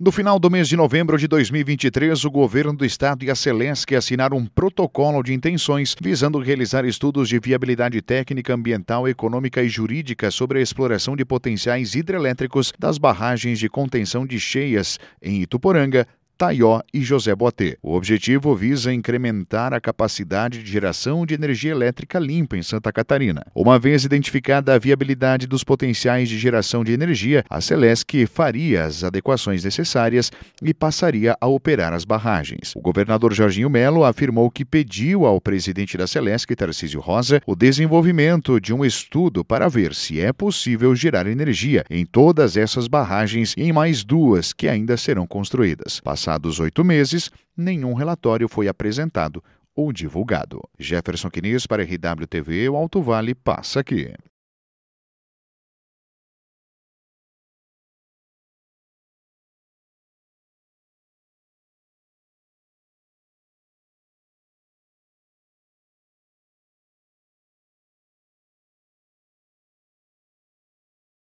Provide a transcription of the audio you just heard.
No final do mês de novembro de 2023, o governo do estado e a Celesc assinaram um protocolo de intenções visando realizar estudos de viabilidade técnica, ambiental, econômica e jurídica sobre a exploração de potenciais hidrelétricos das barragens de contenção de cheias em Ituporanga, Taió e José Boatê. O objetivo visa incrementar a capacidade de geração de energia elétrica limpa em Santa Catarina. Uma vez identificada a viabilidade dos potenciais de geração de energia, a Celesc faria as adequações necessárias e passaria a operar as barragens. O governador Jorginho Melo afirmou que pediu ao presidente da Celesc, Tarcísio Rosa, o desenvolvimento de um estudo para ver se é possível gerar energia em todas essas barragens e em mais duas que ainda serão construídas passados oito meses, nenhum relatório foi apresentado ou divulgado. Jefferson Quiniz para RWTV, o Alto Vale passa aqui.